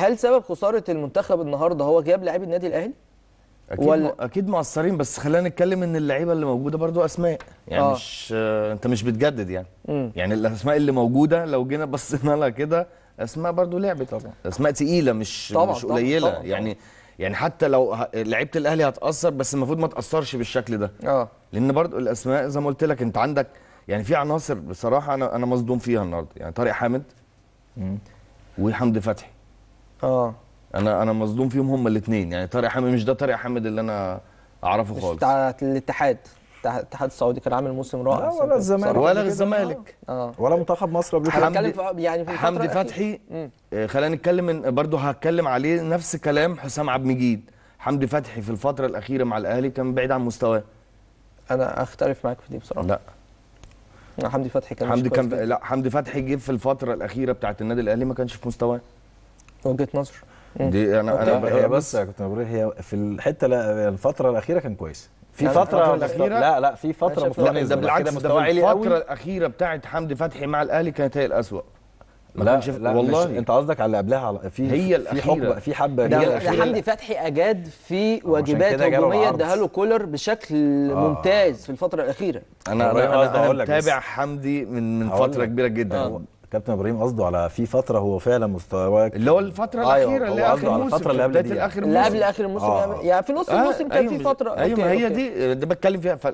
هل سبب خساره المنتخب النهارده هو غياب لاعبي النادي الاهلي؟ اكيد ولا... م... اكيد مقصرين بس خلينا نتكلم ان اللعيبه اللي موجوده برضو اسماء يعني آه. مش انت مش بتجدد يعني مم. يعني الاسماء اللي موجوده لو جينا بصينا لها كده اسماء برضو لعبت طبعا اسماء ثقيله مش طبعا مش قليله طبعا يعني- طبعا يعني يعني حتى لو لعيبه الاهلي هتاثر بس المفروض ما تاثرش بالشكل ده اه لان برضو الاسماء زي ما قلت لك انت عندك يعني في عناصر بصراحه انا انا مصدوم فيها النهارده يعني طارق حامد وحمدي فتحي اه انا انا مصدوم فيهم هم الاثنين يعني طارق حامد مش ده طارق حامد اللي انا اعرفه خالص بتاع الاتحاد الاتحاد السعودي كان عامل موسم رائع لا ولا الزمالك ولا الزمالك آه. ولا منتخب مصر قبل كده يعني في حمدي فتحي آه، خلينا نتكلم من برضه هتكلم عليه نفس كلام حسام عبد المجيد حمدي فتحي في الفتره الاخيره مع الاهلي كان بعيد عن مستواه انا اختلف معاك في دي بصراحه لا حمدي فتحي كان حمدي كان لا حمدي فتحي جه في الفتره الاخيره بتاعه النادي الاهلي ما كانش في مستواه وجهه نظر دي انا انا هي بس كنت بقول هي في الحته لا الفتره الاخيره كان كويس في يعني فترة, الأخيرة لا لا في فترة لا ده بالعكس ده الفترة الأخيرة بتاعت حمدي فتحي مع الأهلي كانت هي الأسوأ ما لا, لا والله انت قصدك على اللي قبلها على في هي في حقبه في حبه ده, ده حمدي فتحي اجاد في واجبات هجوميه اداها له كولر بشكل آه. ممتاز في الفتره الاخيره انا انا, أنا متابع حمدي من من فتره كبيره جدا آه. كابتن ابراهيم قصده على في فتره هو فعلا مستواه اللي هو الفتره آه الاخيره اللي قصده على الفتره اللي قبل دي يعني. اللي قبل اخر الموسم آه. يعني في نص آه الموسم كان آه، أيوة في فتره ايوه هي دي ده بتكلم فيها ف...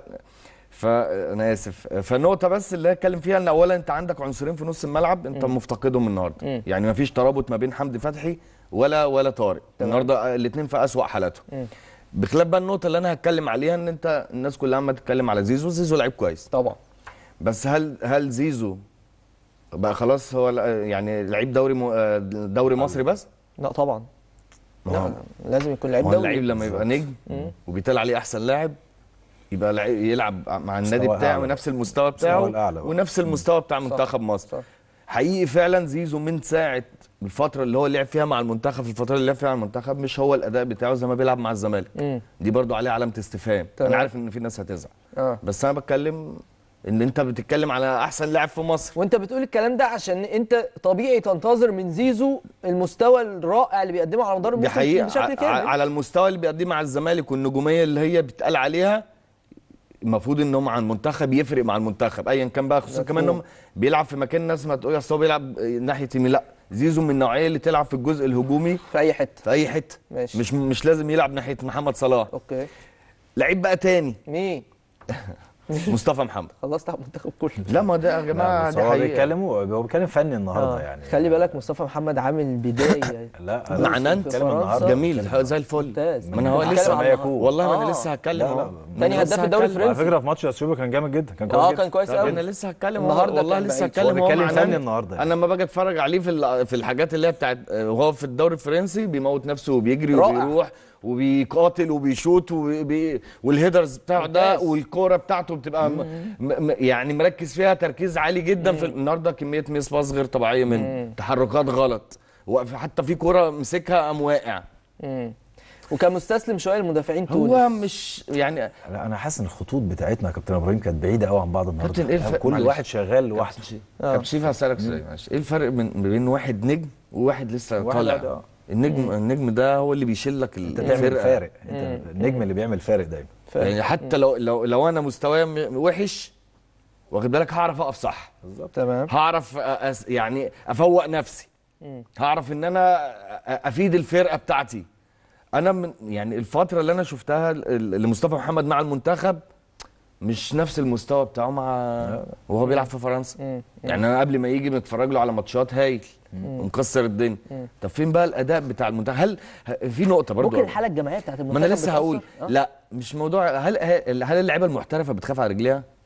فانا اسف فالنقطه بس اللي هتكلم فيها ان اولا انت عندك عنصرين في نص الملعب انت م. مفتقدهم النهارده م. يعني ما فيش ترابط ما بين حمدي فتحي ولا ولا طارق النهارده الاثنين في اسوء حالاتهم بخلاف بقى النقطه اللي انا هتكلم عليها ان انت الناس كلها عماله تتكلم على زيزو زيزو لعيب كويس طبعا بس هل هل زيزو بقى خلاص هو يعني لعيب دوري آه، دوري آه. مصري بس لا طبعا لا لازم يكون لعيب دوري اللعيب لما يبقى نجم وبيتقال عليه احسن لاعب يبقى لعيب يلعب مع النادي بتاعه نفس المستوى بتاعه ونفس المستوى بتاع منتخب مصر حقيقي فعلا زيزو من ساعه الفتره اللي هو لعب فيها مع المنتخب في الفتره اللي لعب فيها مع المنتخب مش هو الاداء بتاعه زي ما بيلعب مع الزمالك دي برضو عليها علامه استفهام انا عارف ان في ناس هتزعل آه. بس انا بتكلم ان انت بتتكلم على احسن لاعب في مصر وانت بتقول الكلام ده عشان انت طبيعي تنتظر من زيزو المستوى الرائع اللي بيقدمه على مدار الموسم بشكل كامل على المستوى اللي بيقدمه على الزمالك والنجوميه اللي هي بتقال عليها المفروض ان هو مع المنتخب يفرق مع المنتخب ايا كان بقى خصوصا كمان انهم بيلعب في مكان ناس ما تقول اصل هو بيلعب ناحيه يمين لا زيزو من النوعيه اللي تلعب في الجزء الهجومي في اي حته في اي حته مش مش لازم يلعب ناحيه محمد صلاح اوكي لعيب بقى تاني مين مصطفى محمد خلصت على المنتخب كله لا ما ده يا جماعه ده هو بيتكلم هو بيتكلم فني النهارده آه. يعني خلي بالك مصطفى محمد عامل بدايه لا مع النهارده جميل زي الفل ما انا هو لسه ما يكون والله انا آه. لسه هتكلم تاني هداف الدوري الفرنسي على فكره في ماتش اثيوبيا كان جامد جدا كان كويس اه كان كويس قوي انا لسه هتكلم النهارده والله لسه هتكلم هو بيتكلم فني النهارده يعني. انا لما باجي اتفرج عليه في في الحاجات اللي هي بتاعت وهو في الدوري الفرنسي بيموت نفسه وبيجري وبيروح وبيقاتل وبيشوت وبي... والهيدرز بتاعه ده والكوره بتاعته بتبقى م... م... يعني مركز فيها تركيز عالي جدا في النهارده كميه ميس باص غير طبيعيه منه تحركات غلط حتى في كوره مسكها قام واقع وكان مستسلم شويه للمدافعين تونس هو مش يعني لا انا حاسس ان الخطوط بتاعتنا يا كابتن ابراهيم كانت بعيده قوي عن بعض النهارده كابتن ايه الفرق كل واحد شغال لوحده كابتن شيف هسالك سؤال معلش ايه الفرق بين واحد نجم وواحد لسه طالع النجم مم. النجم ده هو اللي بيشيل لك الفرقه فارق انت النجم اللي بيعمل فارق دايما يعني حتى لو لو لو انا مستواي وحش واخد بالك هعرف اقف صح بالظبط تمام هعرف أس يعني افوق نفسي مم. هعرف ان انا افيد الفرقه بتاعتي انا من يعني الفتره اللي انا شفتها لمصطفى محمد مع المنتخب مش نفس المستوى بتاعه مع وهو بيلعب في فرنسا يعني انا قبل ما يجي بنتفرج له على ماتشات هايل ونكسر الدنيا طب فين بقى الاداء بتاع المنتخب هل في نقطه برضو ممكن الحاله الجماعيه بتاعت المنتخب ما انا لسه هقول أه؟ لا مش موضوع هل هل اللعيبه المحترفه بتخاف على رجليها